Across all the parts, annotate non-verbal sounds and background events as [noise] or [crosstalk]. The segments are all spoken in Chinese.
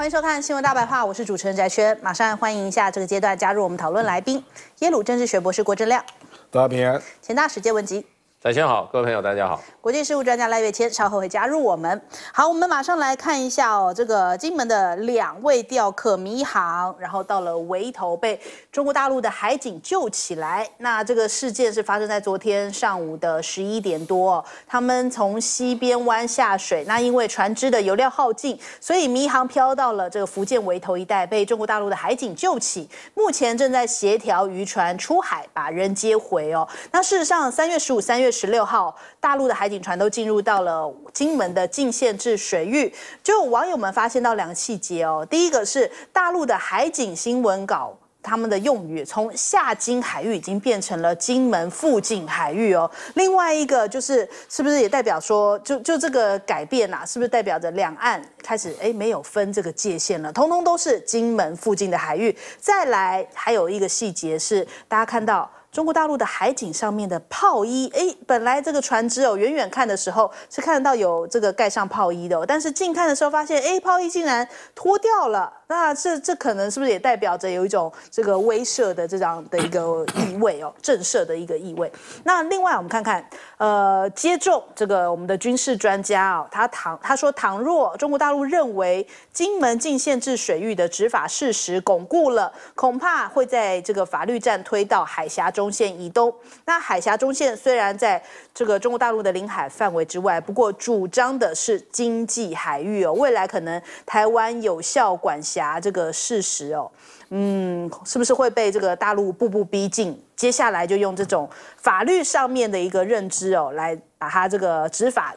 欢迎收看《新闻大白话》，我是主持人翟轩。马上欢迎一下，这个阶段加入我们讨论来宾——耶鲁政治学博士郭正亮，大家平安，钱大使接问及。在线好，各位朋友，大家好。国际事务专家赖月谦稍后会加入我们。好，我们马上来看一下哦，这个金门的两位钓客迷航，然后到了围头被中国大陆的海警救起来。那这个事件是发生在昨天上午的十一点多，他们从西边湾下水，那因为船只的油料耗尽，所以迷航飘到了这个福建围头一带，被中国大陆的海警救起。目前正在协调渔船出海把人接回哦。那事实上，三月十五，三月。十六号，大陆的海警船都进入到了金门的禁限制水域。就网友们发现到两个细节哦，第一个是大陆的海警新闻稿，他们的用语从下金海域已经变成了金门附近海域哦。另外一个就是，是不是也代表说，就就这个改变啊，是不是代表着两岸开始哎没有分这个界限了，通通都是金门附近的海域？再来还有一个细节是，大家看到。中国大陆的海景上面的炮衣，哎，本来这个船只哦，远远看的时候是看得到有这个盖上炮衣的，但是近看的时候发现，哎，炮衣竟然脱掉了。那这这可能是不是也代表着有一种这个威慑的这样的一个意味哦，震慑的一个意味。那另外我们看看，呃，接种这个我们的军事专家哦，他唐他说，倘若中国大陆认为金门禁限制水域的执法事实巩固了，恐怕会在这个法律战推到海峡中线以东。那海峡中线虽然在这个中国大陆的领海范围之外，不过主张的是经济海域哦，未来可能台湾有效管辖。啊，这个事实哦，嗯，是不是会被这个大陆步步逼近？接下来就用这种法律上面的一个认知哦，来把它这个执法。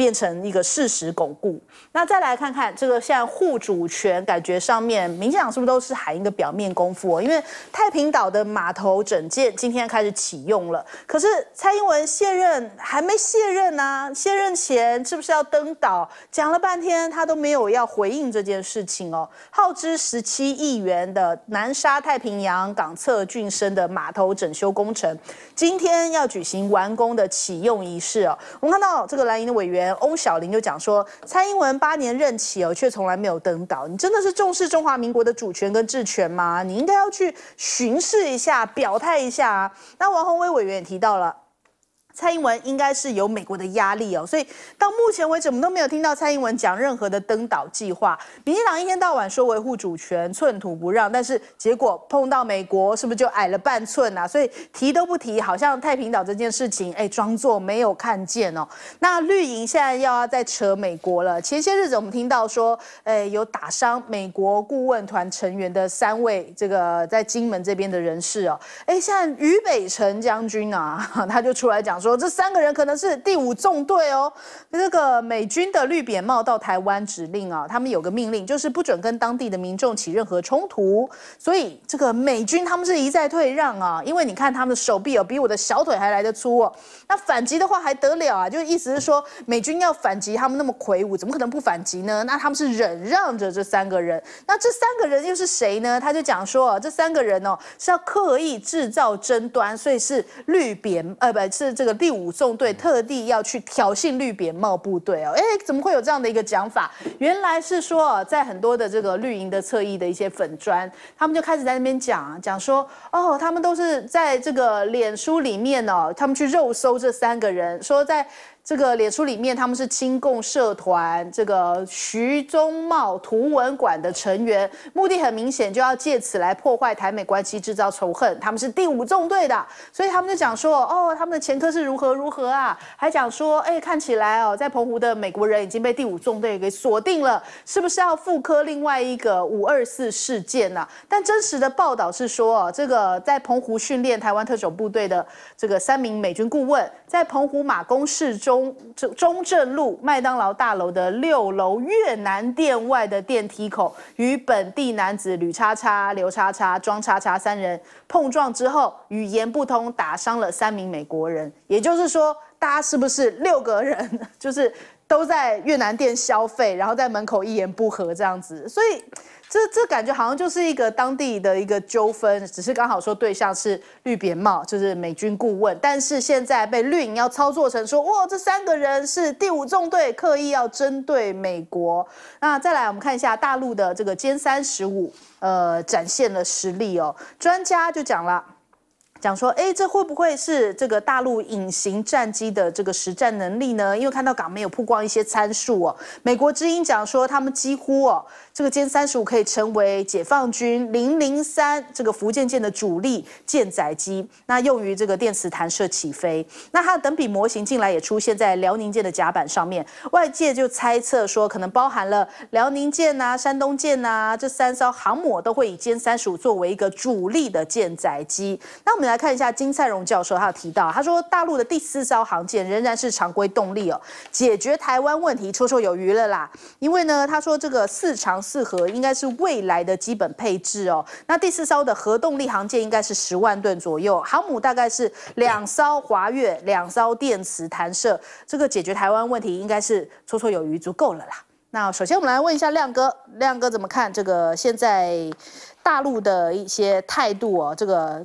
变成一个事实巩固。那再来看看这个，现在护主权感觉上面民进党是不是都是喊一个表面功夫哦？因为太平岛的码头整建今天开始启用了，可是蔡英文卸任还没卸任呢，卸任前是不是要登岛？讲了半天，他都没有要回应这件事情哦。耗资十七亿元的南沙太平洋港侧峻深的码头整修工程，今天要举行完工的启用仪式哦。我们看到这个蓝营的委员。翁小玲就讲说，蔡英文八年任期哦，却从来没有登岛。你真的是重视中华民国的主权跟治权吗？你应该要去巡视一下，表态一下啊。那王宏威委员也提到了。蔡英文应该是有美国的压力哦，所以到目前为止，我们都没有听到蔡英文讲任何的登岛计划。民进党一天到晚说维护主权，寸土不让，但是结果碰到美国，是不是就矮了半寸啊？所以提都不提，好像太平岛这件事情，哎，装作没有看见哦。那绿营现在又要再扯美国了。前些日子我们听到说，哎，有打伤美国顾问团成员的三位这个在金门这边的人士哦，哎，像于北辰将军啊，[laughs] 他就出来讲说。有这三个人可能是第五纵队哦，这个美军的绿扁帽到台湾指令啊，他们有个命令就是不准跟当地的民众起任何冲突，所以这个美军他们是一再退让啊，因为你看他们的手臂有比我的小腿还来得粗哦，那反击的话还得了啊，就意思是说美军要反击他们那么魁梧，怎么可能不反击呢？那他们是忍让着这三个人，那这三个人又是谁呢？他就讲说这三个人哦是要刻意制造争端，所以是绿扁呃不是这个。第五纵队特地要去挑衅绿扁帽部队哦，哎，怎么会有这样的一个讲法？原来是说，在很多的这个绿营的侧翼的一些粉砖，他们就开始在那边讲，讲说，哦，他们都是在这个脸书里面哦，他们去肉搜这三个人，说在。这个脸书里面，他们是亲共社团，这个徐宗茂图文馆的成员，目的很明显，就要借此来破坏台美关系，制造仇恨。他们是第五纵队的，所以他们就讲说，哦，他们的前科是如何如何啊，还讲说，哎，看起来哦，在澎湖的美国人已经被第五纵队给锁定了，是不是要复刻另外一个五二四事件呢？但真实的报道是说，这个在澎湖训练台湾特种部队的这个三名美军顾问，在澎湖马公市中。中中正路麦当劳大楼的六楼越南店外的电梯口，与本地男子吕叉叉、刘叉叉、庄叉叉三人碰撞之后，语言不通，打伤了三名美国人。也就是说，大家是不是六个人？[laughs] 就是。都在越南店消费，然后在门口一言不合这样子，所以这这感觉好像就是一个当地的一个纠纷，只是刚好说对象是绿扁帽，就是美军顾问，但是现在被绿营要操作成说，哇，这三个人是第五纵队刻意要针对美国。那再来，我们看一下大陆的这个歼三十五，呃，展现了实力哦。专家就讲了。讲说，哎，这会不会是这个大陆隐形战机的这个实战能力呢？因为看到港媒有曝光一些参数哦。美国之音讲说，他们几乎哦，这个歼三十五可以成为解放军零零三这个福建舰的主力舰载机，那用于这个电磁弹射起飞。那它的等比模型近来也出现在辽宁舰的甲板上面，外界就猜测说，可能包含了辽宁舰呐、山东舰呐这三艘航母都会以歼三十五作为一个主力的舰载机。那我们。来看一下金赛荣教授，他提到，他说大陆的第四艘航舰仍然是常规动力哦，解决台湾问题绰绰有余了啦。因为呢，他说这个四长四核应该是未来的基本配置哦。那第四艘的核动力航舰应该是十万吨左右，航母大概是两艘滑跃，两艘电磁弹射，这个解决台湾问题应该是绰绰有余，足够了啦。那首先我们来问一下亮哥，亮哥怎么看这个现在大陆的一些态度哦？这个。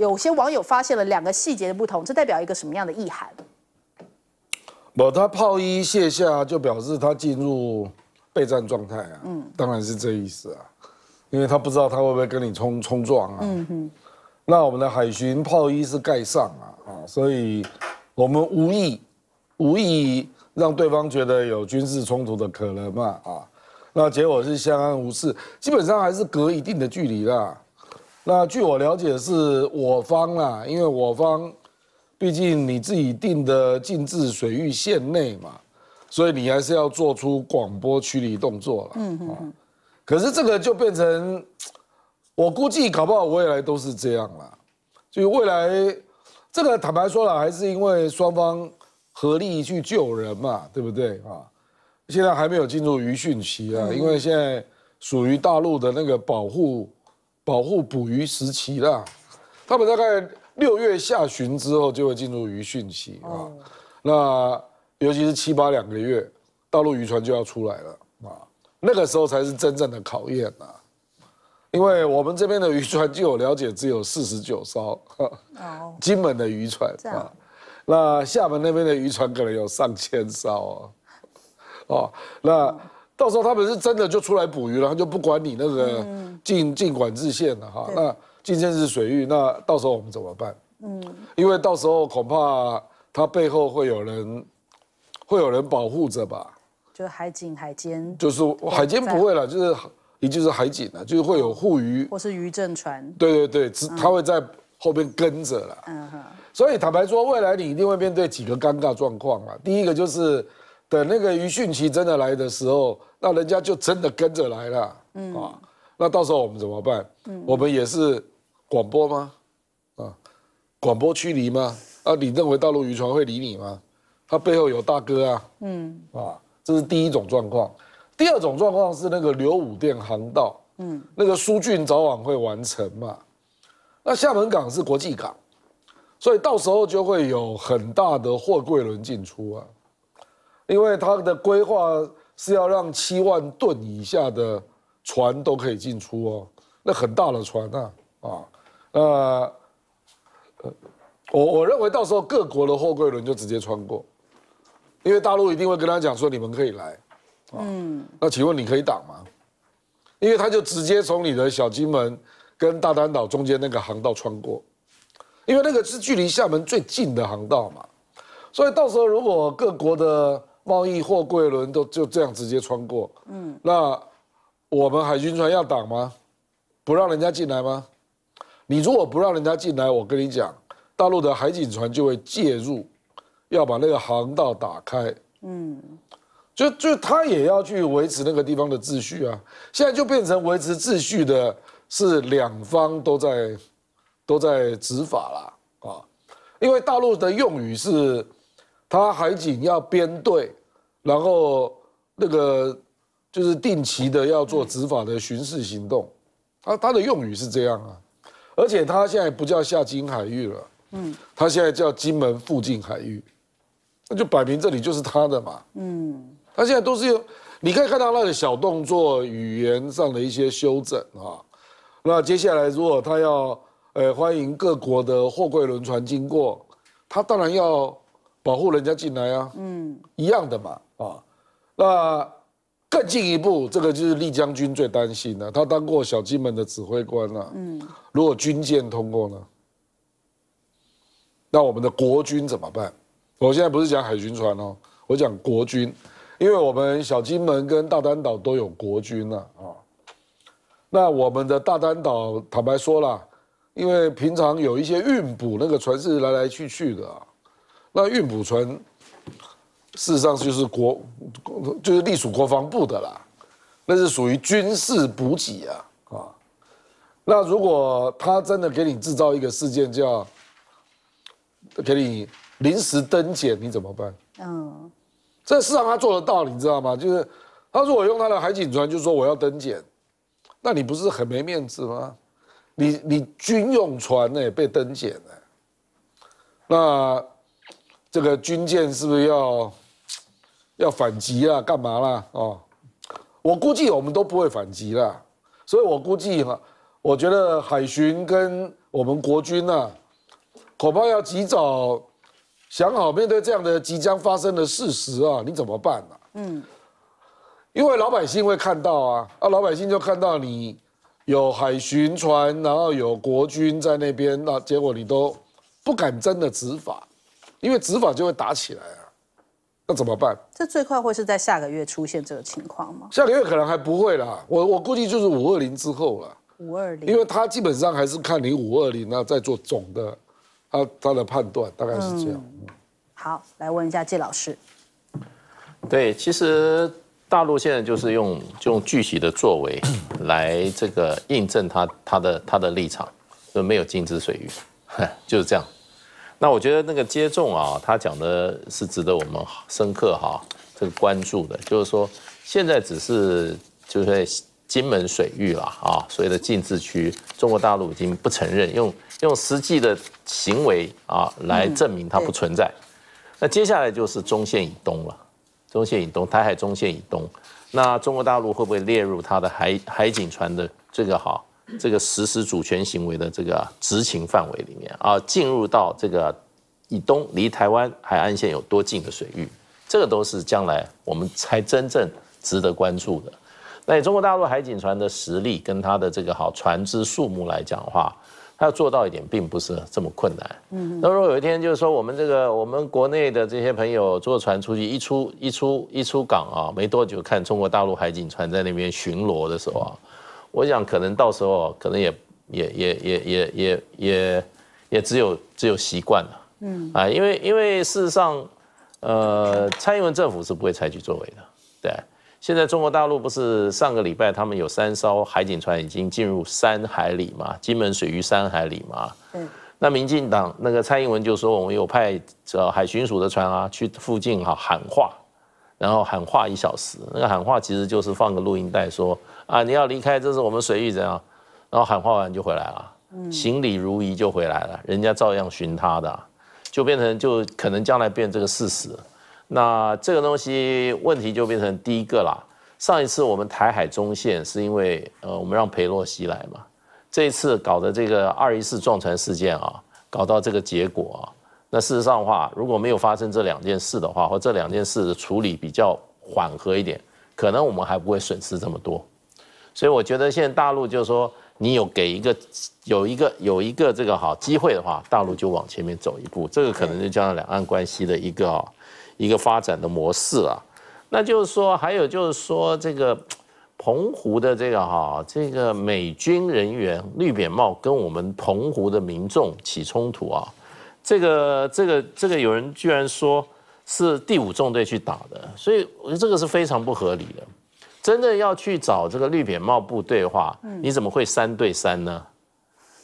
有些网友发现了两个细节的不同，这代表一个什么样的意涵？不，他炮衣卸下就表示他进入备战状态啊，嗯，当然是这意思啊，因为他不知道他会不会跟你冲冲撞啊，嗯哼，那我们的海巡炮衣是盖上啊，啊，所以我们无意无意让对方觉得有军事冲突的可能嘛，啊，那结果是相安无事，基本上还是隔一定的距离啦。那据我了解，是我方啦，因为我方，毕竟你自己定的禁制水域线内嘛，所以你还是要做出广播驱离动作了。嗯嗯可是这个就变成，我估计搞不好未来都是这样了。就未来，这个坦白说了，还是因为双方合力去救人嘛，对不对啊？现在还没有进入鱼汛期啊，因为现在属于大陆的那个保护。保护捕鱼时期啦，他们大概六月下旬之后就会进入鱼汛期啊。那尤其是七八两个月，大陆渔船就要出来了啊。那个时候才是真正的考验啊，因为我们这边的渔船就有了解，只有四十九艘。哦。金门的渔船。啊，那厦门那边的渔船可能有上千艘啊。哦。那。到时候他们是真的就出来捕鱼了，他就不管你那个禁禁管制线了哈。那禁限是水域，那到时候我们怎么办？嗯，因为到时候恐怕他背后会有人，会有人保护着吧。就海警、海监，就是海监不会了，就是也就是海警了，就是会有护渔，或是渔政船。对对对，他会在后边跟着了。嗯哼。所以坦白说，未来你一定会面对几个尴尬状况啊。第一个就是。等那个余汛期真的来的时候，那人家就真的跟着来了。嗯啊，那到时候我们怎么办？嗯，我们也是广播吗？啊，广播驱离吗？啊，你认为大陆渔船会理你吗？他背后有大哥啊。嗯啊，这是第一种状况。第二种状况是那个刘武店航道，嗯，那个苏俊早晚会完成嘛。那厦门港是国际港，所以到时候就会有很大的货柜轮进出啊。因为它的规划是要让七万吨以下的船都可以进出哦，那很大的船啊啊，呃，我我认为到时候各国的货柜轮就直接穿过，因为大陆一定会跟他讲说你们可以来，嗯，那请问你可以挡吗？因为他就直接从你的小金门跟大丹岛中间那个航道穿过，因为那个是距离厦门最近的航道嘛，所以到时候如果各国的贸易货柜轮都就这样直接穿过，嗯，那我们海军船要挡吗？不让人家进来吗？你如果不让人家进来，我跟你讲，大陆的海警船就会介入，要把那个航道打开，嗯，就就他也要去维持那个地方的秩序啊。现在就变成维持秩序的是两方都在都在执法啦啊，因为大陆的用语是。他海警要编队，然后那个就是定期的要做执法的巡视行动，他他的用语是这样啊，而且他现在不叫下金海域了，嗯，他现在叫金门附近海域，那就摆明这里就是他的嘛，嗯，他现在都是有，你可以看到那个小动作语言上的一些修正啊，那接下来如果他要呃欢迎各国的货柜轮船经过，他当然要。保护人家进来啊，嗯，一样的嘛，啊，那更进一步，这个就是厉将军最担心的。他当过小金门的指挥官了，嗯，如果军舰通过呢，那我们的国军怎么办？我现在不是讲海军船哦，我讲国军，因为我们小金门跟大丹岛都有国军了啊。那我们的大丹岛，坦白说了，因为平常有一些运补那个船是来来去去的。那运补船，事实上就是国，就是隶属国防部的啦，那是属于军事补给啊，啊，那如果他真的给你制造一个事件，叫给你临时登检，你怎么办？嗯，这事实上他做得到，你知道吗？就是他如果用他的海警船，就说我要登检，那你不是很没面子吗？你你军用船呢被登检了，那。这个军舰是不是要要反击啊？干嘛啦？哦，我估计我们都不会反击了，所以我估计哈，我觉得海巡跟我们国军啊，恐怕要及早想好面对这样的即将发生的事实啊，你怎么办呢？嗯，因为老百姓会看到啊，啊，老百姓就看到你有海巡船，然后有国军在那边，那结果你都不敢真的执法。因为执法就会打起来啊，那怎么办？这最快会是在下个月出现这个情况吗？下个月可能还不会啦，我我估计就是五二零之后了。五二零，因为他基本上还是看你五二零那在做总的，他他的判断大概是这样。好，来问一下季老师。对，其实大陆现在就是用用具体的作为 [coughs] 来这个印证他他的他的立场，就没有禁止水域，[laughs] 就是这样。那我觉得那个接种啊，他讲的是值得我们深刻哈这个关注的，就是说现在只是就在金门水域了啊，所谓的禁制区，中国大陆已经不承认，用用实际的行为啊来证明它不存在。那接下来就是中线以东了，中线以东，台海中线以东，那中国大陆会不会列入它的海海警船的这个哈？这个实施主权行为的这个执行范围里面啊，进入到这个以东离台湾海岸线有多近的水域，这个都是将来我们才真正值得关注的。那中国大陆海警船的实力跟它的这个好船只数目来讲的话，它要做到一点，并不是这么困难。嗯，那如果有一天就是说我们这个我们国内的这些朋友坐船出去一出一出一出港啊，没多久看中国大陆海警船在那边巡逻的时候啊。我想可能到时候可能也也也也也也也也只有只有习惯了，嗯啊，因为因为事实上，呃，蔡英文政府是不会采取作为的，对。现在中国大陆不是上个礼拜他们有三艘海警船已经进入三海里嘛，金门水域三海里嘛，嗯，那民进党那个蔡英文就说我们有派呃海巡署的船啊去附近哈喊话。然后喊话一小时，那个喊话其实就是放个录音带，说啊你要离开，这是我们水域怎样，然后喊话完就回来了，行李如仪就回来了，人家照样寻他的，就变成就可能将来变这个事实，那这个东西问题就变成第一个啦。上一次我们台海中线是因为呃我们让裴洛西来嘛，这一次搞的这个二一四撞船事件啊，搞到这个结果啊。那事实上的话，如果没有发生这两件事的话，或这两件事的处理比较缓和一点，可能我们还不会损失这么多。所以我觉得现在大陆就是说，你有给一个有一个有一个这个好机会的话，大陆就往前面走一步，这个可能就叫两岸关系的一个一个发展的模式了。那就是说，还有就是说，这个澎湖的这个哈，这个美军人员绿扁帽跟我们澎湖的民众起冲突啊。这个这个这个有人居然说是第五纵队去打的，所以我觉得这个是非常不合理的。真的要去找这个绿扁帽部队的话，你怎么会三对三呢？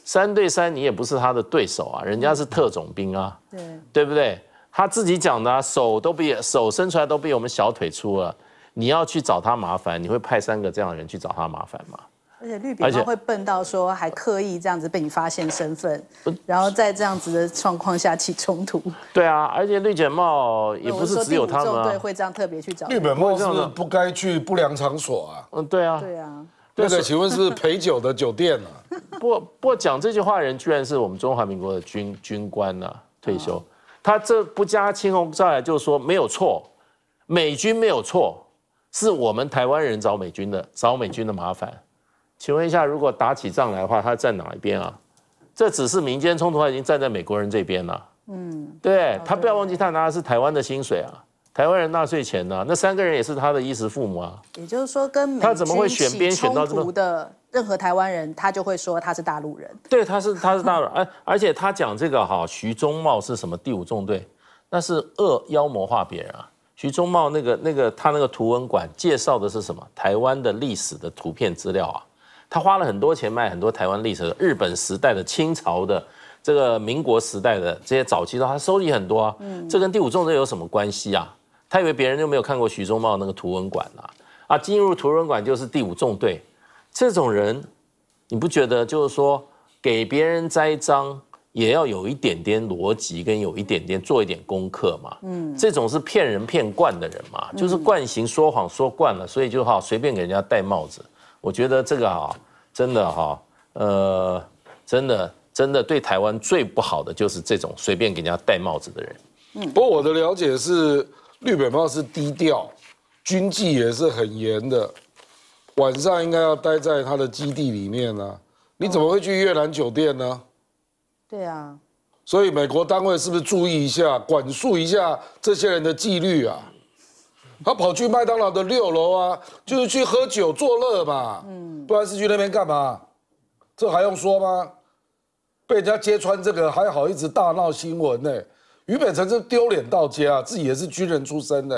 三对三你也不是他的对手啊，人家是特种兵啊，对对不对？他自己讲的，手都比手伸出来都比我们小腿粗了。你要去找他麻烦，你会派三个这样的人去找他麻烦吗？而且绿笔帽会笨到说还刻意这样子被你发现身份，然后在这样子的状况下起冲突。对啊，而且绿简帽也不是只有他们、我对会这样特别去找绿本帽是不该去不良场所啊。嗯，对啊，对啊。对的，请问是陪酒的酒店啊？[laughs] 不不过讲这句话的人居然是我们中华民国的军军官呐，退休。他这不加青红皂白就说没有错，美军没有错，是我们台湾人找美军的，找美军的麻烦。请问一下，如果打起仗来的话，他站哪一边啊？这只是民间冲突，他已经站在美国人这边了。嗯，对他不要忘记，他拿的是台湾的薪水啊，台湾人纳税钱呢。那三个人也是他的衣食父母啊。也就是说，跟他怎么会选边选到的任何台湾人，他就会说他是大陆人。对，他是他是大陆。哎，[laughs] 而且他讲这个哈，徐宗茂是什么第五纵队？那是恶妖魔化别人啊。徐宗茂那个那个他那个图文馆介绍的是什么？台湾的历史的图片资料啊。他花了很多钱卖很多台湾历史、日本时代的、清朝的、这个民国时代的这些早期的，他收集很多啊。嗯，这跟第五纵队有什么关系啊？他以为别人就没有看过徐宗茂那个图文馆啊？啊，进入图文馆就是第五纵队。这种人，你不觉得就是说给别人栽赃也要有一点点逻辑，跟有一点点做一点功课嘛？嗯，这种是骗人骗惯的人嘛，就是惯行说谎说惯了，所以就好随便给人家戴帽子。我觉得这个啊，真的哈，呃，真的真的对台湾最不好的就是这种随便给人家戴帽子的人。嗯。不过我的了解是，绿本帽是低调，军纪也是很严的，晚上应该要待在他的基地里面呢。你怎么会去越南酒店呢？对啊。所以美国单位是不是注意一下，管束一下这些人的纪律啊？他跑去麦当劳的六楼啊，就是去喝酒作乐嘛。嗯，不然是去那边干嘛？这还用说吗？被人家揭穿这个还好，一直大闹新闻呢。俞北成是丢脸到家，自己也是军人出身呢。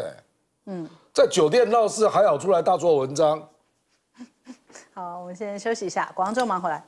嗯，在酒店闹事还好出来大做文章。[laughs] 好，我们先休息一下，广州忙回来。